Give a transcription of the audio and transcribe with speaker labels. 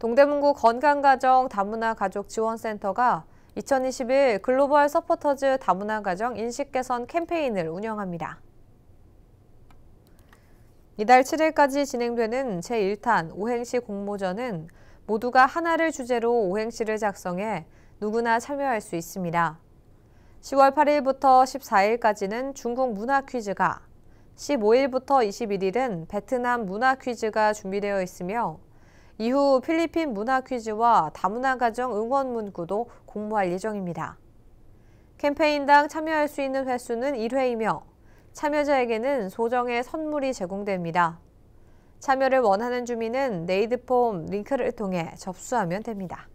Speaker 1: 동대문구 건강가정 다문화 가족 지원센터가 2021 글로벌 서포터즈 다문화 가정 인식 개선 캠페인을 운영합니다. 이달 7일까지 진행되는 제1탄 오행시 공모전은 모두가 하나를 주제로 오행시를 작성해 누구나 참여할 수 있습니다. 10월 8일부터 14일까지는 중국 문화 퀴즈가, 15일부터 21일은 베트남 문화 퀴즈가 준비되어 있으며 이후 필리핀 문화 퀴즈와 다문화 가정 응원 문구도 공모할 예정입니다. 캠페인당 참여할 수 있는 횟수는 1회이며 참여자에게는 소정의 선물이 제공됩니다. 참여를 원하는 주민은 네이드폼 링크를 통해 접수하면 됩니다.